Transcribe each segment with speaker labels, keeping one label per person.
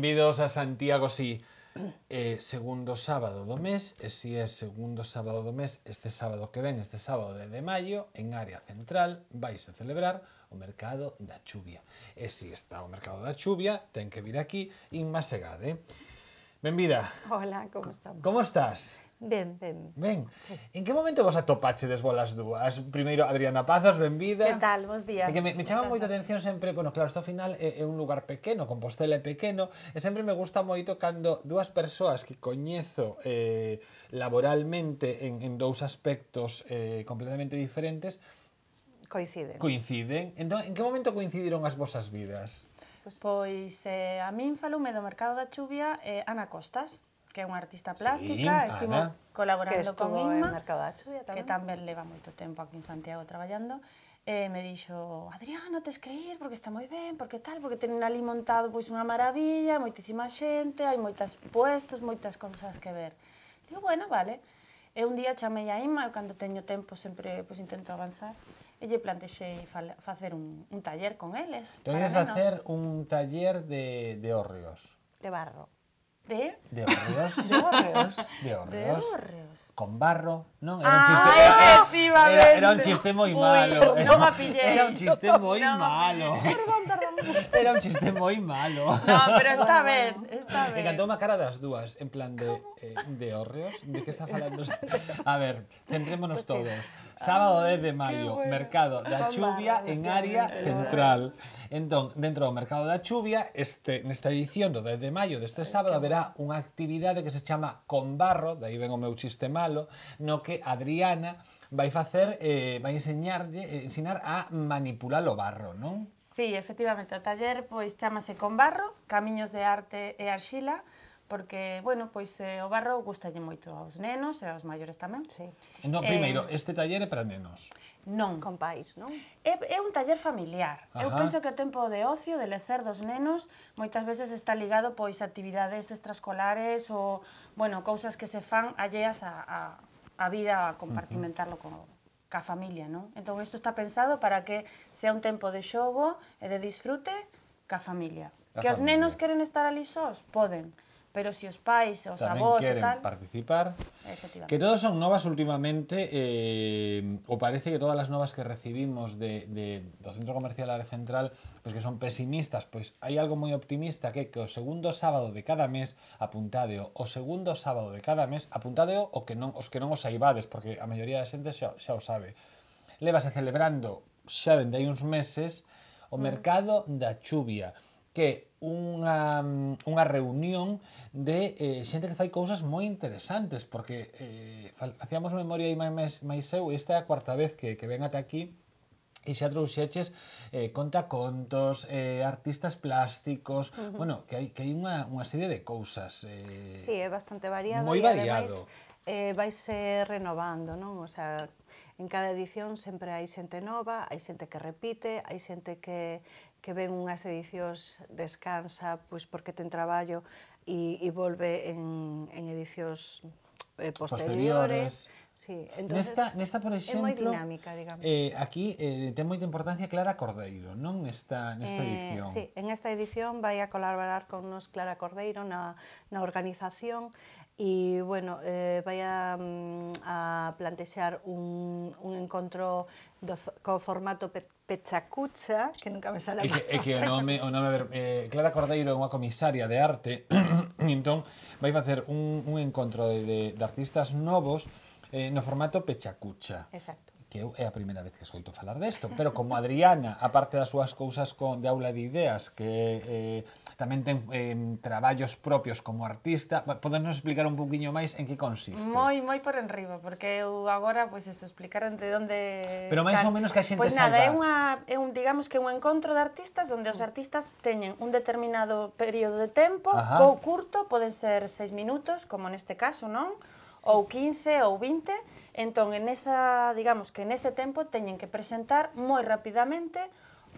Speaker 1: Benvidos a Santiago, sí. Eh, segundo sábado do mes, e si é segundo sábado do mes, este sábado que ven, este sábado de, de maio, en área central, vais a celebrar o mercado da chuvia. E si está o mercado da chuvia, ten que vir aquí, Inma Segade. Benvida.
Speaker 2: Hola, como estamos?
Speaker 1: Como estás?
Speaker 2: Ben, ben.
Speaker 1: Ben. Sí. En que momento vos atopáchedes bolas dúas? Primeiro, Adriana Pazos, benvida. Que
Speaker 3: tal, bons días. que me, me chama moita
Speaker 1: atención sempre, bueno, claro, isto ao final é, é un lugar pequeno, Compostela é pequeno, e sempre me gusta moito cando dúas persoas que coñezo eh, laboralmente en, en dous aspectos eh, completamente diferentes, Coinciden. Coinciden. Entón, en que momento coincidiron as vosas vidas?
Speaker 3: Pois eh, a min falume do mercado da chuvia eh, Ana Costas, que é unha artista plástica, sí, estivo Ana. colaborando con Inma, tamén. que tamén leva moito tempo aquí en Santiago traballando, e me dixo, Adriana, tes que ir, porque está moi ben, porque tal, porque ten ali montado pois unha maravilla, moitísima xente, hai moitas puestos, moitas cousas que ver. Digo, bueno, vale. E un día chamei a Inma, eu cando teño tempo sempre pois, intento avanzar, e lle plantexei facer un, un taller con eles. Tú facer
Speaker 1: un taller de, de hórreos.
Speaker 2: De barro. ¿De?
Speaker 1: De horreos. De horreos. De horreos. Con barro. No, era un ah, chiste. Ah, era, era, un chiste muy malo. no, me pillé. Era un chiste muy no, malo. Perdón, perdón. Era un chiste moi malo. No, pero esta vez, esta vez. Encantou a cara das dúas, en plan de, eh, de horreos, de que está falando? A ver, centrémonos pues todos. Sí. Sábado 10 de maio, bueno. mercado da chuvia en área central. Entón, dentro do mercado da chuvia, este, nesta edición do 10 de maio deste sábado, haberá unha actividade que se chama Con Barro, dai ven o meu chiste malo, no que Adriana vai facer, eh, vai enseñarlle, eh, ensinar a manipular o barro, non?
Speaker 3: Sí, efectivamente, o taller pois chamase Con Barro, Camiños de Arte e Arxila, porque, bueno, pois eh, o barro gustalle moito aos nenos e aos maiores tamén. Sí. No, eh, primeiro,
Speaker 1: eh, este taller é para nenos?
Speaker 3: Non. Con pais, non? É, é un taller familiar. Ajá. Eu penso que o tempo de ocio, de lecer dos nenos, moitas veces está ligado pois a actividades extraescolares ou, bueno, cousas que se fan alleas a, a, a vida a compartimentarlo uh -huh. con, ca familia, non? Entón, isto está pensado para que sea un tempo de xogo e de disfrute ca familia. que familia. os nenos queren estar ali sós, poden pero se si os pais, os Tamén avós e tal...
Speaker 1: participar. Que todos son novas últimamente, eh, o parece que todas as novas que recibimos de, de, do Centro Comercial Área Central, pois pues que son pesimistas, pois pues hai algo moi optimista que que o segundo sábado de cada mes apuntadeo, o segundo sábado de cada mes apuntadeo o que non, os que non os saibades, porque a maioría da xente xa, xa o sabe. Levase celebrando xa dende hai uns meses o mm. mercado da chuvia que unha, unha reunión de eh, xente que fai cousas moi interesantes, porque eh, facíamos memoria aí máis, máis eu, esta é a cuarta vez que, que ven ata aquí, e xa trouxeches eh, contacontos, eh, artistas plásticos, uh -huh. bueno, que hai, que hai unha, unha serie de cousas. Eh, sí,
Speaker 2: é bastante variado. Moi variado. ademais, eh, vai ser renovando, non? O sea, En cada edición sempre hai xente nova, hai xente que repite, hai xente que, que ven unhas edicións, descansa, pois porque ten traballo e, e volve en, en edicións eh, posteriores. posteriores. Sí, entonces, nesta, nesta, por exemplo, é moi dinámica, digamos. Eh,
Speaker 1: aquí eh, ten moita importancia Clara Cordeiro, non? Nesta, nesta edición. eh, edición. Sí,
Speaker 2: en esta edición vai a colaborar con nos Clara Cordeiro na, na organización e, bueno, eh, vai mm, a, a plantexar un, un encontro do, co formato pe, Pechacucha, que nunca me sale a É que, é que o nome,
Speaker 1: o nome ver, eh, Clara Cordeiro é unha comisaria de arte, entón vai facer un, un encontro de, de, de artistas novos eh, no formato Pechacucha. Exacto que eu é a primeira vez que escoito falar desto, pero como Adriana, aparte das súas cousas con de aula de ideas que eh, tamén ten eh, traballos propios como artista. Podernos explicar un poquinho máis en que consiste?
Speaker 3: Moi, moi por enriba, porque eu agora, pois, pues, eso, explicaron onde... Pero máis ou
Speaker 1: menos que a xente pois, pues, nada, saiba... é,
Speaker 3: unha, é un, digamos que un encontro de artistas onde os artistas teñen un determinado período de tempo, Ajá. ou curto, poden ser seis minutos, como neste caso, non? Sí. Ou 15, ou 20, entón, en esa, digamos que nese tempo teñen que presentar moi rapidamente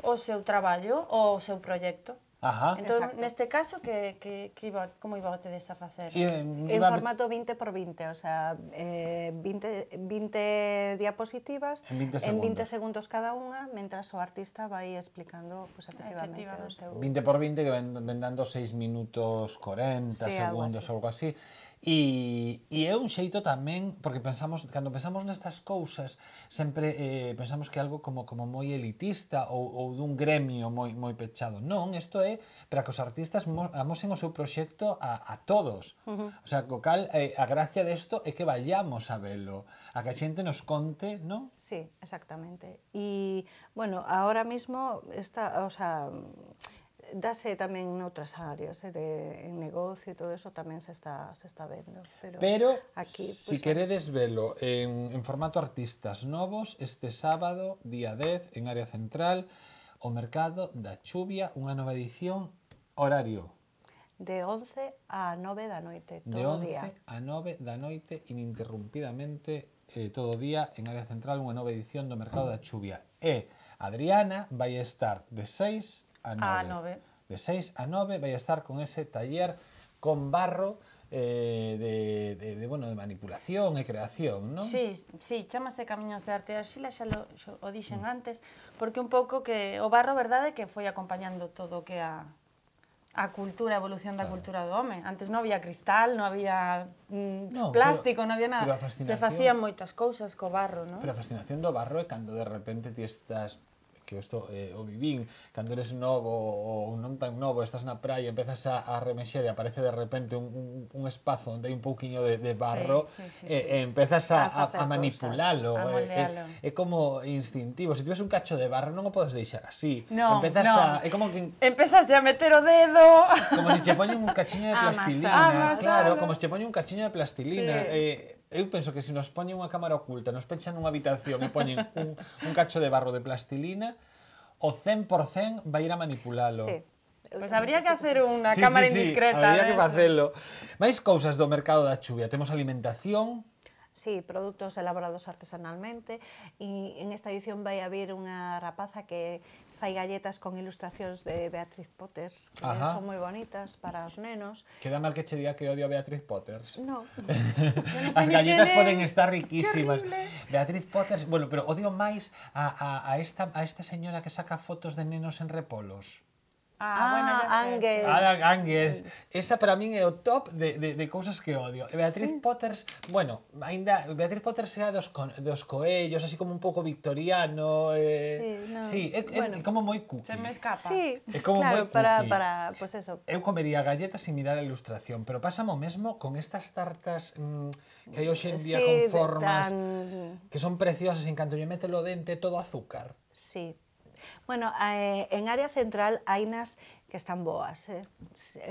Speaker 3: o seu traballo ou o seu proxecto.
Speaker 1: Ajá. Entón, Exacto. neste
Speaker 3: caso, que,
Speaker 2: que, que iba, como iba tedes a facer?
Speaker 3: Eh,
Speaker 1: en, en formato
Speaker 2: 20 por 20, o sea, eh, 20, 20 diapositivas en 20 segundos, en 20 segundos cada unha, mentras o artista vai explicando pues, efectivamente, efectivamente. o seu... 20
Speaker 1: por 20 que vendando 6 minutos 40 sí, segundos algo así. ou algo así. E, e é un xeito tamén, porque pensamos, cando pensamos nestas cousas, sempre eh, pensamos que é algo como como moi elitista ou, ou dun gremio moi moi pechado. Non, isto é para que os artistas amosen o seu proxecto a, a todos. Uh -huh. O sea, co cal, eh, a gracia desto é que vayamos a velo, a que a xente nos conte, non?
Speaker 2: Sí, exactamente. E, bueno, ahora mismo, esta, o sea, dase tamén noutras áreas, eh, de, en negocio e todo eso tamén se está, se está vendo. Pero, pero aquí, si
Speaker 1: queredes velo en, en formato artistas novos, este sábado, día 10, en área central, o Mercado da Chuvia, unha nova edición, horario.
Speaker 2: De 11 a 9 da noite, todo De 11 día.
Speaker 1: a 9 da noite, ininterrumpidamente, eh, todo o día, en área central, unha nova edición do Mercado da Chuvia. E Adriana vai estar de 6 a 9. A 9. De 6 a 9 vai a estar con ese taller con barro eh, de, de, de, bueno, de manipulación e creación, non? Sí,
Speaker 3: sí, chamase Camiños de Arte de Arxila, xa lo, xo, o dixen mm. antes, porque un pouco que o barro, verdade, que foi acompañando todo o que a, a cultura, a evolución da claro. cultura do home. Antes non había cristal, non había mm, no, plástico, non había nada. Se facían moitas cousas co barro, non? Pero a
Speaker 1: fascinación do barro é cando de repente ti estás que isto eh, o vivín, cando eres novo ou non tan novo, estás na praia, empezas a, a remexer e aparece de repente un, un, un espazo onde hai un pouquiño de, de barro, sí, sí, sí, e, sí. e empezas a, a, a, manipularlo manipulalo, eh, é, eh, é, como instintivo, se tives un cacho de barro non o podes deixar así, no, empezas no. a... É como que... Empezas a meter o dedo... Como se che poñen un cachiño de plastilina, Amasa, claro, como se che poñen un cachiño de plastilina, sí. eh, Eu penso que se nos poñen unha cámara oculta, nos pechan unha habitación e poñen un, un cacho de barro de plastilina, o 100% vai ir a manipulalo. Sí.
Speaker 2: Pois pues habría que hacer unha
Speaker 3: sí, cámara sí, sí,
Speaker 1: indiscreta. Habría que ¿eh? facelo. Mais cousas do mercado da chuvia. Temos alimentación,
Speaker 2: Sí, produtos elaborados artesanalmente e en esta edición vai haber unha rapaza que fai galletas con ilustracións de Beatriz Potter, que Ajá. son moi bonitas para os nenos.
Speaker 1: Queda mal que che diga que odio a Beatriz Potter. No. no As galletas poden estar riquísimas. Beatriz Potter, bueno, pero odio máis a, a, a, esta, a esta señora que saca fotos de nenos en repolos.
Speaker 2: Ah, ah bueno,
Speaker 1: Angues. Esa para min é o top de, de, de cousas que odio. Beatriz sí. Potters, bueno, ainda Beatriz Potters sea dos, co, dos coellos, así como un pouco victoriano. Eh, sí, no. sí é, bueno, é, como moi cookie. Se me escapa. Sí, é como claro, moi cookie. para, para, pues eso. Eu comería galletas sin mirar a ilustración, pero pasamo mesmo con estas tartas mmm, que hai hoxe en día sí, con formas
Speaker 2: tan...
Speaker 1: que son preciosas, en canto lle mete lo dente todo azúcar.
Speaker 2: Sí, Bueno, eh, en área central hai nas que están boas. Eh?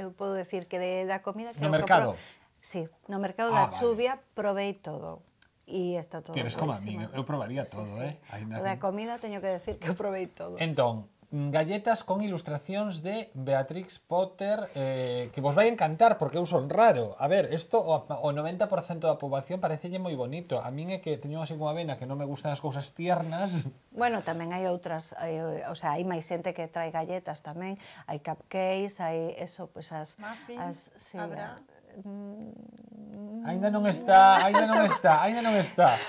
Speaker 2: Eu podo decir que de, da comida... Que no mercado? Compro, sí, no mercado ah, da vale. chuvia provei todo. E está todo Tienes como a mí, eu probaría todo, sí, sí. eh? Ainda da comida teño que decir que
Speaker 1: eu provei todo. Entón, galletas con ilustracións de Beatrix Potter eh, que vos vai encantar porque eu son raro. A ver, isto o, o 90% da poboación parecelle moi bonito. A min é que teño así unha vena que non me gustan as cousas tiernas.
Speaker 2: Bueno, tamén hai outras, hai, o sea, hai máis xente que trae galletas tamén, hai cupcakes, hai eso, pues as Muffins, as sí, habrá? A... Mm,
Speaker 1: ainda non está, ainda non está, ainda non está.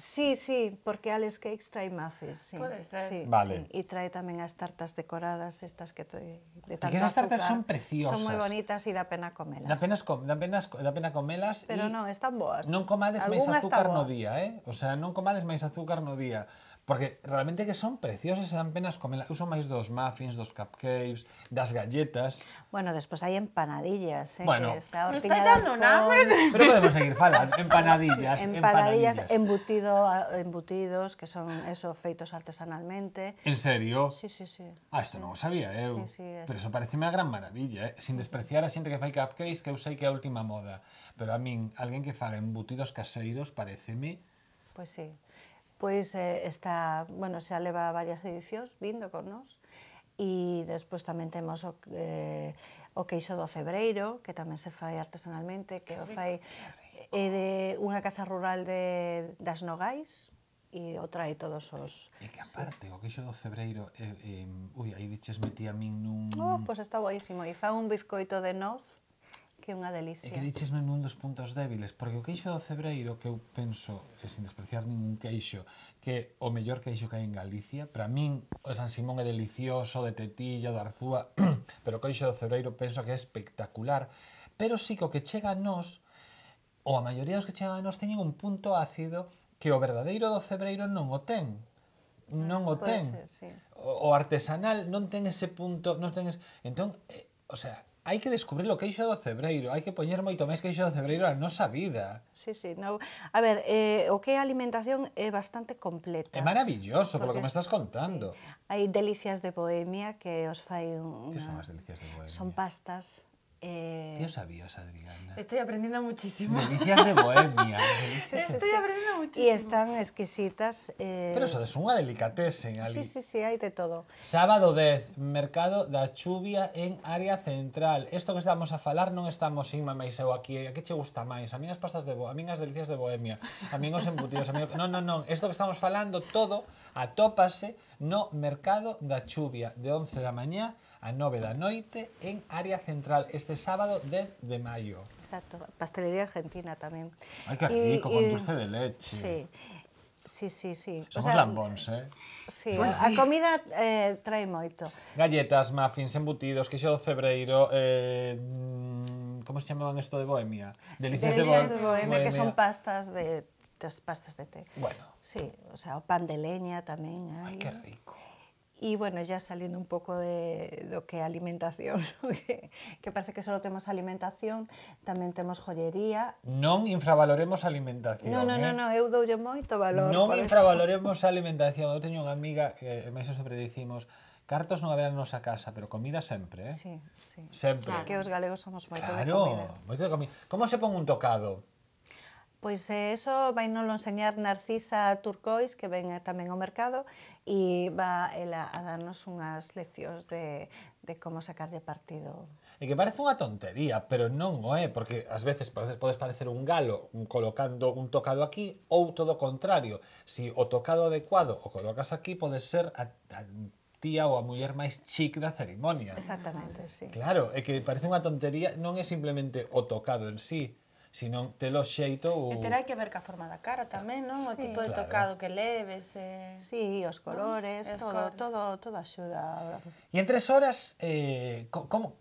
Speaker 2: Sí, sí, porque Alex Cakes trae muffins. Puede ser. Sí, vale. Y trae también las tartas decoradas estas que estoy. de esas tartas son preciosas. Son muy bonitas y da pena comelas. Da
Speaker 1: pena, pena, comelas. Pero no, están boas. No comades más azúcar no día, eh? O sea, no comades más azúcar no día. Porque realmente que son preciosas se dan penas comela. Uso máis dos muffins, dos cupcakes, das galletas.
Speaker 2: Bueno, despois hai empanadillas, eh, bueno, que está está dando con... hambre. Pero podemos seguir
Speaker 1: falando. Empanadillas, empanadillas,
Speaker 2: empanadillas. Embutido, embutidos, que son eso, feitos artesanalmente.
Speaker 1: En serio? Sí, sí, sí. Ah, isto non o sabía, eu. Eh. Sí, sí, es... Pero iso pareceme a gran maravilla, eh? Sin despreciar a xente que fai cupcakes, que eu sei que é a última moda. Pero a min, alguén que faga embutidos caseiros, pareceme...
Speaker 2: Pois pues sí pois eh, está, bueno, xa leva varias edicións vindo con nós e despois tamén temos o, eh, o queixo do cebreiro, que tamén se fai artesanalmente, que o fai é de unha casa rural de, das Nogais, e o trae todos os... E
Speaker 1: que aparte, sí. o queixo do cebreiro, eh, eh, ui, aí diches metí a min nun... Oh, pois pues
Speaker 2: está boísimo, e fa un bizcoito de noz que é unha delicia. E que
Speaker 1: dichisme un dos puntos débiles, porque o queixo do cebreiro que eu penso, e sin despreciar ningún queixo, que o mellor queixo que hai en Galicia, para min o San Simón é delicioso, de tetilla, de arzúa, pero o queixo do cebreiro penso que é espectacular, pero sí que o que chega a nós, ou a maioría dos que chegan a nós teñen un punto ácido que o verdadeiro do cebreiro non o ten non o ten. Ser, sí. o, o artesanal non ten ese punto, non ten ese... Entón, eh, o sea, hai que descubrir o queixo do cebreiro, hai que poñer moito máis queixo do cebreiro a nosa vida.
Speaker 2: Sí, sí, no. A ver, eh, o que é alimentación é bastante completa. É maravilloso, polo que me estás contando. Sí. Hai delicias de Bohemia que os fai unha... Que son as delicias de Bohemia? Son pastas Eh,
Speaker 1: ¿Tío sabías, Adriana?
Speaker 2: Estoy aprendiendo muchísimo.
Speaker 3: Delicias
Speaker 1: de Bohemia. Estoy
Speaker 2: aprendiendo muchísimo. Y están exquisitas. Eh... Pero eso
Speaker 1: es unha en ali. Sí, sí,
Speaker 2: sí, hai de todo.
Speaker 1: Sábado 10, mercado da chuvia en área central. Isto que estamos a falar non estamos sin mamais eu aquí. A que che gusta máis? A mí as pastas de Bohemia, a mí as delicias de Bohemia, a mí os embutidos, a mí... Non, non, non. Isto que estamos falando todo atópase no mercado da chuvia de 11 da mañá a 9 da noite en Área Central este sábado 10 de maio.
Speaker 2: Exacto, pastelería argentina tamén.
Speaker 1: Ai, que rico, y, con dulce de leche. Sí.
Speaker 2: Sí, sí, sí. Somos o sea,
Speaker 1: lambóns, eh?
Speaker 2: Sí, pues a, sí. a comida eh, trae moito.
Speaker 1: Galletas, muffins, embutidos, queixo do cebreiro, eh, mm, como se chamaban isto de Bohemia? Delicias, Delicias de, Bo de Bohemia, Bohemia, que son
Speaker 2: pastas de das pastas de té. Bueno. Sí, o sea, o pan de leña tamén hai. Ai, que rico. E, bueno, ya saliendo un pouco de, do que é alimentación, que, que parece que só temos alimentación, tamén temos joyería.
Speaker 1: Non infravaloremos alimentación. Non, non, eh? non, no,
Speaker 2: eu doulle moito valor. Non infravaloremos
Speaker 1: alimentación. Eu teño unha amiga, que eh, eso sempre dicimos, cartos non haberá nosa casa, pero comida sempre, eh? Sí, sí. Sempre. Claro, que os
Speaker 2: galegos somos moito claro, de comida.
Speaker 1: Claro, moito de comida. Como se pon un tocado?
Speaker 2: Pois eh, eso vai non enseñar Narcisa Turcois, que ven eh, tamén ao mercado, e va ela a darnos unhas leccións de, de como sacarlle partido.
Speaker 1: E que parece unha tontería, pero non o é, porque ás veces podes parecer un galo un colocando un tocado aquí, ou todo o contrario, se si o tocado adecuado o colocas aquí, podes ser a, a, tía ou a muller máis chic da cerimonia.
Speaker 2: Exactamente, sí.
Speaker 3: Claro,
Speaker 1: é que parece unha tontería, non é simplemente o tocado en sí, senón telo xeito ou... E terá
Speaker 3: que ver ca forma da cara
Speaker 2: tamén, non? O sí. tipo de claro. tocado que leves... e... Sí, os colores, os todo, colores. todo, todo axuda.
Speaker 1: E en tres horas, eh, como,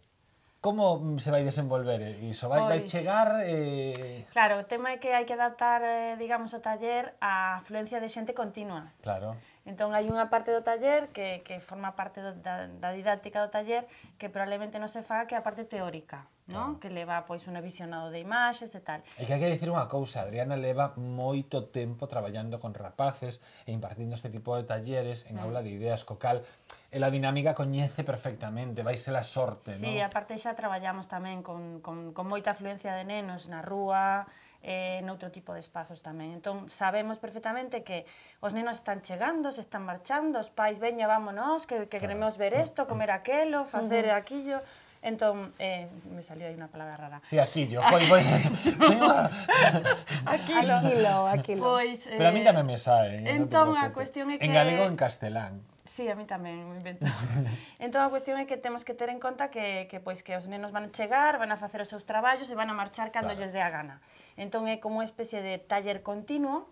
Speaker 1: Como se vai desenvolver iso? Vai, pois, vai chegar... Eh...
Speaker 3: Claro, o tema é que hai que adaptar, eh, digamos, o taller á afluencia de xente continua. Claro. Entón, hai unha parte do taller que, que forma parte do, da, da didáctica do taller que probablemente non se faga que é a parte teórica. ¿no? Claro. Que leva pois un visionado de imaxes e tal. E que hai que dicir
Speaker 1: unha cousa, Adriana leva moito tempo traballando con rapaces e impartindo este tipo de talleres en mm. aula de ideas, co cal e la dinámica coñece perfectamente, vai ser a sorte, sí, non? Sí,
Speaker 3: aparte xa traballamos tamén con, con, con moita afluencia de nenos na rúa, eh, noutro tipo de espazos tamén. Entón, sabemos perfectamente que os nenos están chegando, se están marchando, os pais, veña, vámonos, que, que claro. queremos ver isto, comer aquelo, facer uh -huh. aquillo... Entón, eh, me salió aí unha palabra rara.
Speaker 1: Sí, aquillo. Foi, foi.
Speaker 3: aquí, Aquilo, aquilo. Pois, eh, Pero a mí eh, tamén me
Speaker 1: sae. Eh, entón, a cuestión é que... En galego en castelán.
Speaker 3: Sí, a mí tamén, me invento. entón, a cuestión é que temos que ter en conta que, que pois que os nenos van a chegar, van a facer os seus traballos e van a marchar cando claro. lles dé a gana. Entón, é como unha especie de taller continuo,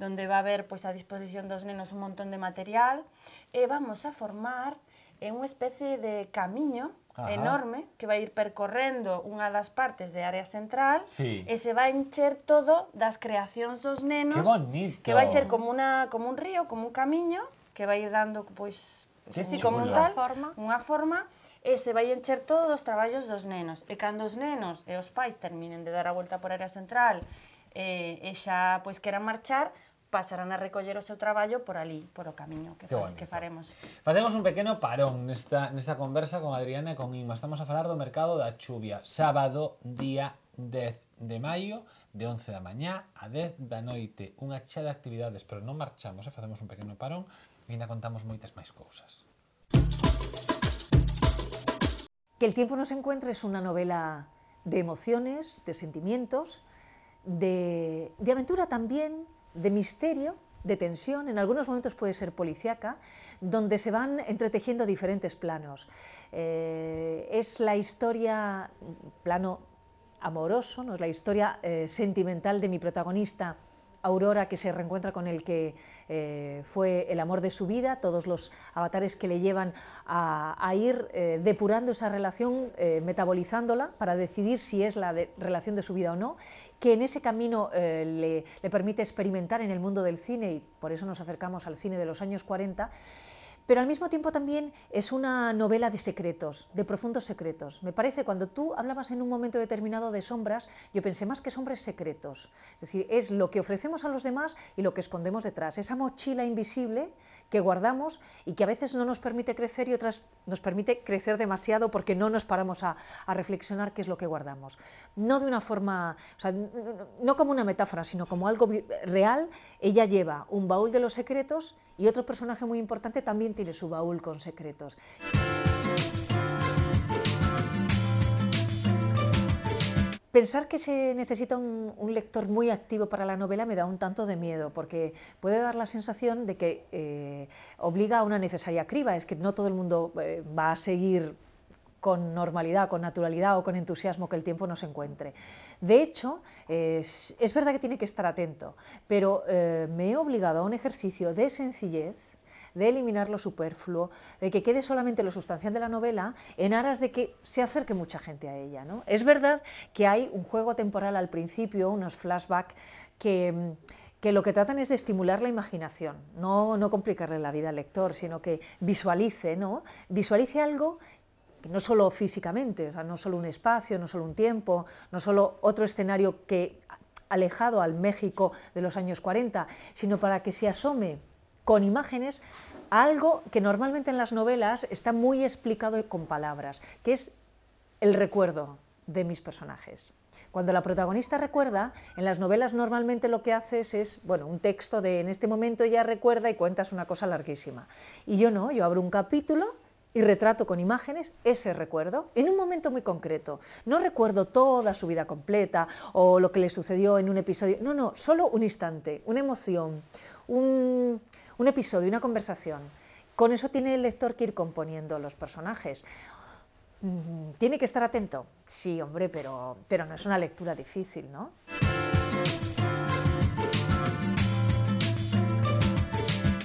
Speaker 3: donde va a haber pois, a disposición dos nenos un montón de material, e vamos a formar eh, unha especie de camiño Ajá. enorme que vai ir percorrendo unha das partes de área central sí. e se vai encher todo das creacións dos nenos. Que bonito.
Speaker 1: Que vai ser como
Speaker 3: una como un río, como un camiño que vai ir dando pois pues, así como un tal, forma. unha forma e se vai encher todo dos traballos dos nenos. E cando os nenos e os pais terminen de dar a volta por área central e, eh, e xa pois queran marchar, pasarán a recoller o trabajo por allí, por el camino que, que, faremos.
Speaker 1: Facemos un pequeño parón en esta conversa con Adriana y e con Inma. Estamos a falar do mercado da chuvia, sábado, día 10 de mayo, de 11 la mañana a 10 da noite. Unha chea de actividades, pero no marchamos, e facemos un pequeño parón y e nos contamos muchas más cosas.
Speaker 4: Que el tiempo nos encuentre es una novela de emociones, de sentimientos, de, de aventura también, de misterio, de tensión, en algunos momentos puede ser policiaca... donde se van entretejiendo diferentes planos. Eh, es la historia, plano amoroso, ¿no? es la historia eh, sentimental de mi protagonista. Aurora que se reencuentra con el que eh, fue el amor de su vida, todos los avatares que le llevan a, ir depurando esa relación, metabolizándola para decidir si es la relación de su vida o no, que en ese camino eh, le, le permite experimentar en el mundo del cine, y por eso nos acercamos al cine de los años 40, pero al mismo tiempo también es una novela de secretos, de profundos secretos. Me parece, cuando tú hablabas en un momento determinado de sombras, yo pensé más que sombras secretos. Es decir, es lo que ofrecemos a los demás y lo que escondemos detrás, esa mochila invisible que guardamos y que a veces no nos permite crecer y otras nos permite crecer demasiado porque no nos paramos a, reflexionar qué es lo que guardamos. No de una forma, no como una metáfora, sino como algo real, ella lleva un baúl de los secretos y otro personaje muy importante también tiene su baúl con secretos. Pensar que se necesita un, lector muy activo para la novela me da un tanto de miedo, porque puede dar la sensación de que eh, obliga a una necesaria criba, es que no todo el mundo eh, va a seguir con normalidad, con naturalidad o con entusiasmo que el tiempo nos encuentre. De hecho, es, verdad que tiene que estar atento, pero eh, me he obligado a un ejercicio de sencillez de eliminar lo superfluo, de que quede solamente lo sustancial de la novela en aras de que se acerque mucha gente a ella. ¿no? Es verdad que hay un juego temporal al principio, unos flashbacks que que lo que tratan es de estimular la imaginación, no, no complicarle la vida al lector, sino que visualice, ¿no? Visualice algo no solo físicamente, sea, no solo un espacio, no solo un tiempo, no solo otro escenario que alejado al México de los años 40, sino para que se asome con imágenes algo que normalmente en las novelas está muy explicado con palabras, que es el recuerdo de mis personajes. Cuando la protagonista recuerda, en las novelas normalmente lo que haces es, bueno, un texto de en este momento ya recuerda y cuentas una cosa larguísima. Y yo no, yo abro un capítulo y retrato con imágenes ese recuerdo en un momento muy concreto. No recuerdo toda su vida completa o lo que le sucedió en un episodio. No, no, solo un instante, una emoción, un, episodio, una conversación. Con eso tiene el lector que ir componiendo los personajes. Mm, tiene que estar atento. Sí, hombre, pero, pero no es una lectura difícil, ¿no?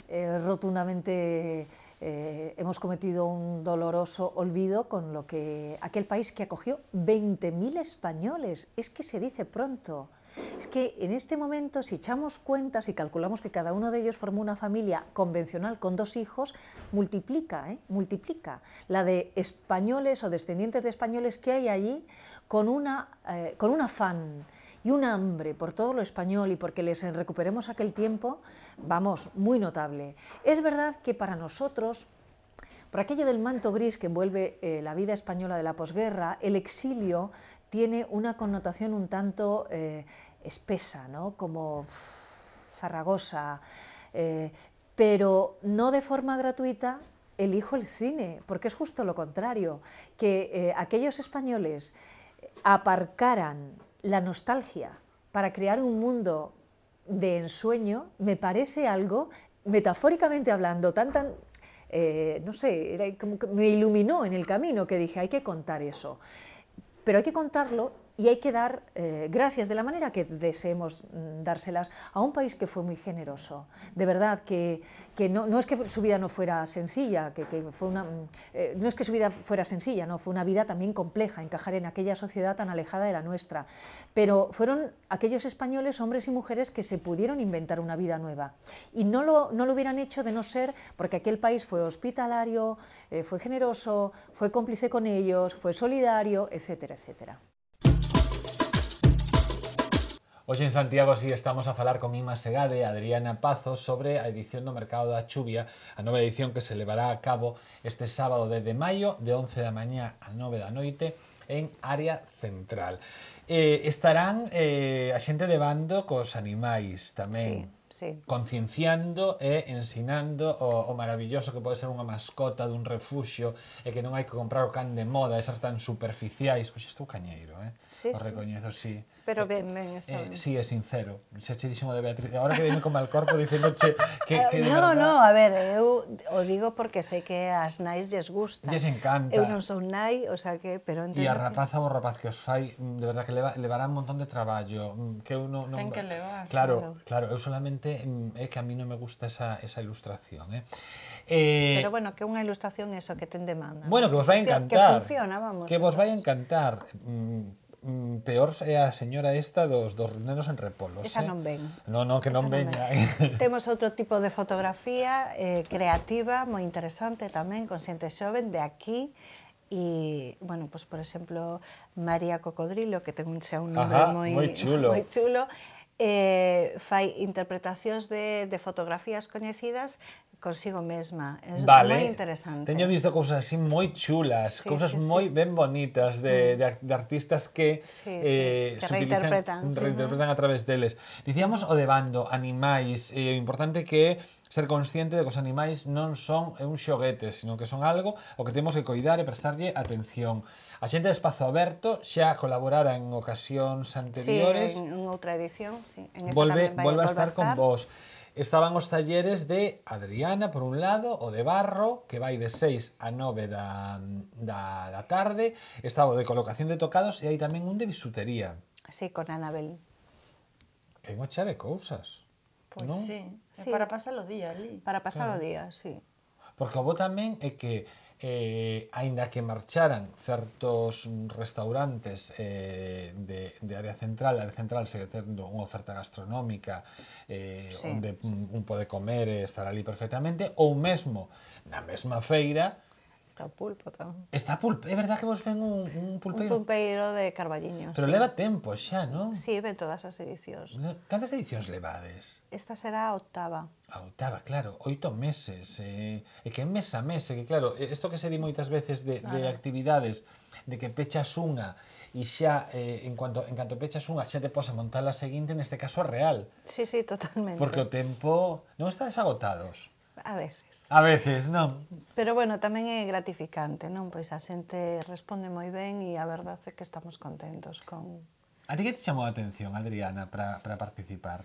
Speaker 4: Eh, rotundamente eh, hemos cometido un doloroso olvido con lo que aquel país que acogió 20.000 españoles, es que se dice pronto. Es que en este momento, si echamos cuentas y calculamos que cada uno de ellos formó una familia convencional con dos hijos, multiplica, ¿eh? multiplica la de españoles o descendientes de españoles que hay allí con, una, eh, con un afán y un hambre por todo lo español y porque les recuperemos aquel tiempo, vamos, muy notable. Es verdad que para nosotros, por aquello del manto gris que envuelve eh, la vida española de la posguerra, el exilio tiene una connotación un tanto eh, espesa, como farragosa, eh, pero no de forma gratuita elijo el cine, porque es justo lo contrario, que aquellos españoles aparcaran la nostalgia para crear un mundo de ensueño me parece algo, metafóricamente hablando, tan tan, eh, no sé, como me iluminó en el camino que dije, hay que contar eso. Pero hay que contarlo y hay que dar eh, gracias de la manera que deseemos mm, dárselas a un país que fue muy generoso. De verdad, que, no, es que su vida no fuera sencilla, que, fue una, mm, eh, no es que su vida fuera sencilla, no, fue una vida también compleja, encajar en aquella sociedad tan alejada de la nuestra. Pero fueron aquellos españoles, hombres y mujeres, que se pudieron inventar una vida nueva. Y no lo, hubieran hecho de no ser porque aquel país fue hospitalario, eh, fue generoso, fue cómplice con ellos, fue solidario, etcétera, etcétera.
Speaker 1: Hoxe en Santiago así estamos a falar con Ima Segade e Adriana Pazo sobre a edición do Mercado da Chuvia, a nova edición que se levará a cabo este sábado 10 de maio de 11 da mañá a 9 da noite en área central. Eh, estarán eh, a xente de bando cos animais tamén. Sí, sí. concienciando e ensinando o, o maravilloso que pode ser unha mascota dun refuxio e que non hai que comprar o can de moda, esas tan superficiais. Oxe, estou cañeiro, eh? Sí, o recoñezo, sí. sí
Speaker 2: pero ben, ben está eh, ben. Eh,
Speaker 1: sí, é sincero. Xa che dixen o de Beatriz. Ahora que vime con mal corpo che... que, que eh, No, verdad...
Speaker 2: no, a ver, eu o digo porque sei que as nais lles gusta. Lles encanta. Eu non son nai, o sea que, pero entendo. E a rapaza
Speaker 1: ou rapaz que os fai, mm, de verdad que leva, levará un montón de traballo, mm, que eu non... non... Ten que
Speaker 2: levar. Claro,
Speaker 1: claro, eu solamente mm, é eh, que a mí non me gusta esa, esa ilustración, eh. Eh, Pero
Speaker 2: bueno, que unha ilustración é iso que ten demanda. Bueno, que vos vai encantar. Que funciona, vamos. Que
Speaker 1: vos vai encantar. Mm, peor sea señora esta dos, dos en repolos. Esa ¿eh? no non ven. No, no, que
Speaker 2: tipo de fotografía eh, creativa, muy interesante también, con joven de aquí, y bueno, pues, por ejemplo María Cocodrilo, que tengo un nombre un chulo eh, fai interpretacións de, de fotografías coñecidas consigo mesma. É vale. moi interesante. Teño
Speaker 1: visto cousas así moi chulas, sí, cousas sí, moi sí. ben bonitas de, mm. de, de artistas que sí, sí. eh, que reinterpretan, reinterpretan uh -huh. a través deles. Dicíamos o de bando, animais, e eh, o importante que ser consciente de que os animais non son un xoguete, sino que son algo o que temos que coidar e prestarlle atención. A xente de Espazo Aberto xa colaborara en ocasións anteriores. Sí, en,
Speaker 2: en outra edición, sí. En esta volve, volve a estar, a estar con vos.
Speaker 1: Estaban os talleres de Adriana, por un lado, o de Barro, que vai de 6 a 9 da, da, da tarde. Estaba o de colocación de tocados e hai tamén un de bisutería.
Speaker 2: Sí, con Anabel.
Speaker 1: Que hai chave cousas.
Speaker 2: Pois non? sí, é sí. para pasar o día ali. Para pasar claro. o día, sí.
Speaker 1: Porque o bo tamén é que eh, aínda que marcharan certos restaurantes eh, de, de área central, a área central segue tendo unha oferta gastronómica eh, sí. onde un pode comer e estar ali perfectamente, ou mesmo na mesma feira, Está o pulpo tamén. Está pulpo, é verdad que vos ven un, un pulpeiro. Un
Speaker 2: pulpeiro de Carballiño. Pero sí. leva
Speaker 1: tempo xa, non? Sí, ven todas as edicións. Cantas edicións levades?
Speaker 2: Esta será a octava.
Speaker 1: A octava, claro, oito meses. Eh, eh, que mes a mes, que claro, isto que se di moitas veces de, vale. de actividades, de que pechas unha e xa eh, en cuanto en canto pechas unha xa te pos a montar a seguinte, neste caso real.
Speaker 2: Sí, sí, totalmente. Porque o
Speaker 1: tempo non estades agotados. A veces. A veces, non?
Speaker 2: Pero bueno, tamén é gratificante, non? Pois a xente responde moi ben e a verdade é que estamos contentos con...
Speaker 1: A ti que te chamou a atención, Adriana, para participar?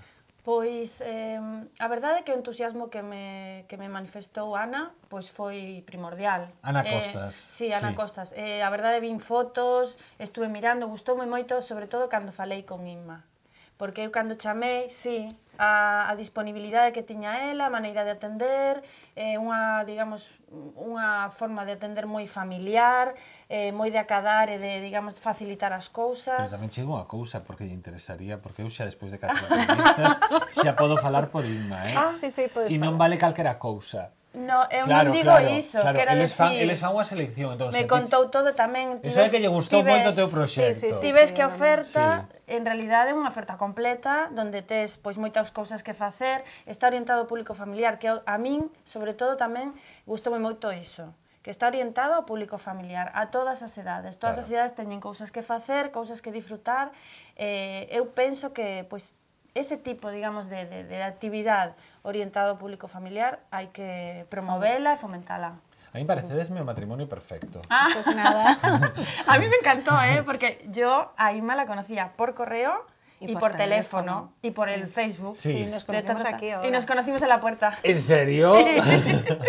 Speaker 2: Pois, eh,
Speaker 3: a verdade é que o entusiasmo que me, que me manifestou Ana, pois foi primordial.
Speaker 1: Ana eh, Costas. Eh, sí, Ana sí. Costas.
Speaker 3: Eh, a verdade, vin fotos, estuve mirando, gustou moi moito, sobre todo cando falei con Inma. Porque eu cando chamei, sí, a, a disponibilidade que tiña ela, a maneira de atender, eh, unha, digamos, unha forma de atender moi familiar, eh, moi de acadar e de, digamos, facilitar as cousas. Pero tamén
Speaker 1: chego unha cousa porque lle interesaría, porque eu xa despois de 14 entrevistas xa podo falar por Inma, eh? Ah,
Speaker 3: sí, sí, podes E non
Speaker 1: vale calquera cousa.
Speaker 3: No, eu claro, non digo claro, iso, claro. quero eles fan, decir... Eles fan
Speaker 1: unha selección, entón... Me contou
Speaker 3: todo tamén... Eso é que lle gustou moito o teu proxecto. Si sí, sí, sí, ves sí, que a oferta, sí en realidade é unha oferta completa onde tes pois moitas cousas que facer, está orientado ao público familiar, que a min, sobre todo tamén gustoume moito iso que está orientado ao público familiar, a todas as edades. Todas claro. as edades teñen cousas que facer, cousas que disfrutar. Eh, eu penso que pois, ese tipo, digamos, de, de, de actividade orientado ao público familiar hai que promovela e fomentala.
Speaker 1: A mí me es mi matrimonio perfecto.
Speaker 3: Ah, pues nada. a mí me encantó, ¿eh? Porque yo a Irma la conocía por correo y, por, teléfono, y por el Facebook. Y nos conocimos aquí Y nos conocimos en la puerta. ¿En serio? Sí.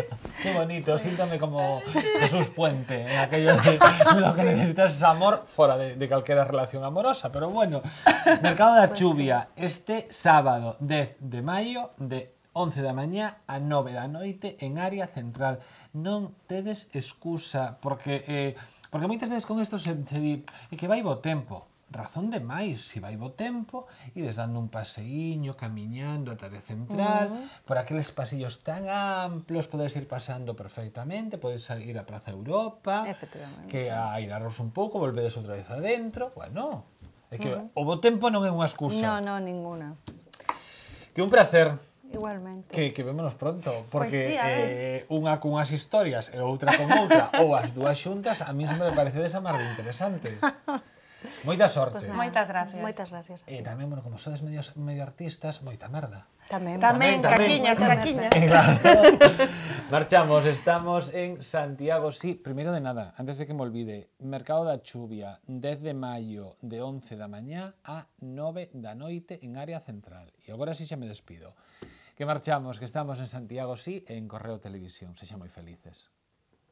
Speaker 1: Qué bonito, síntame como Jesús Puente, en aquello de lo que necesitas es amor fuera de, de cualquier relación amorosa. Pero bueno, Mercado de pues Achubia, este sábado 10 de mayo de 11 da mañá a 9 da noite en área central. Non tedes excusa, porque, eh, porque moitas veces con isto se, se di que vai bo tempo, razón de máis, se vai bo tempo, ides dando un paseíño, camiñando ata de central, uh -huh. por aqueles pasillos tan amplos, podes ir pasando perfectamente, podes salir á Praza Europa, que a airaros un pouco, volvedes outra vez adentro, bueno, é que uh -huh. o bo tempo non é unha excusa. Non,
Speaker 2: non, ninguna.
Speaker 1: Que un placer.
Speaker 2: Igualmente.
Speaker 1: Que, que vemos pronto, pois porque pues sí, eh, unha cunhas historias e outra con outra, ou as dúas xuntas, a mí se me parece desa máis de interesante. Moita sorte. Pues, moitas gracias. Moitas gracias. E eh, tamén, bueno, como sodes medio, medio artistas, moita merda. Tamén, tamén, tamén caquiñas, tamén. caquiñas. Eh, claro. Marchamos, estamos en Santiago. Sí, primeiro de nada, antes de que me olvide, Mercado da Chuvia, 10 de maio, de 11 da mañá a 9 da noite en área central. E agora sí xa me despido que marchamos, que estamos en Santiago, sí, en Correo Televisión. Sexan moi felices.